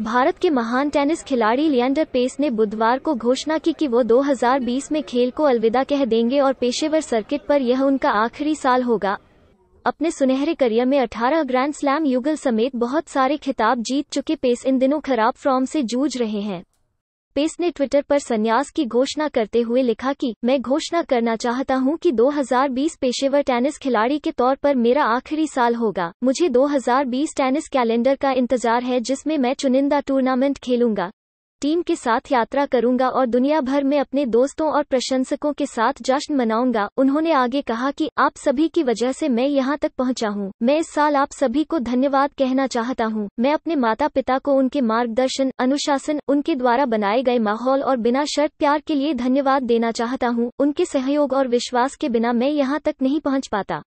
भारत के महान टेनिस खिलाड़ी लियंडर पेस ने बुधवार को घोषणा की कि वो 2020 में खेल को अलविदा कह देंगे और पेशेवर सर्किट पर यह उनका आखिरी साल होगा अपने सुनहरे करियर में 18 ग्रैंड स्लैम युगल समेत बहुत सारे खिताब जीत चुके पेस इन दिनों खराब फॉर्म से जूझ रहे हैं पेस ने ट्विटर पर संन्यास की घोषणा करते हुए लिखा कि मैं घोषणा करना चाहता हूं कि 2020 पेशेवर टेनिस खिलाड़ी के तौर पर मेरा आखिरी साल होगा मुझे 2020 टेनिस कैलेंडर का इंतजार है जिसमें मैं चुनिंदा टूर्नामेंट खेलूंगा टीम के साथ यात्रा करूंगा और दुनिया भर में अपने दोस्तों और प्रशंसकों के साथ जश्न मनाऊंगा उन्होंने आगे कहा कि आप सभी की वजह से मैं यहाँ तक पहुँचा हूँ मैं इस साल आप सभी को धन्यवाद कहना चाहता हूँ मैं अपने माता पिता को उनके मार्गदर्शन अनुशासन उनके द्वारा बनाए गए माहौल और बिना शर्त प्यार के लिए धन्यवाद देना चाहता हूँ उनके सहयोग और विश्वास के बिना मैं यहाँ तक नहीं पहुँच पाता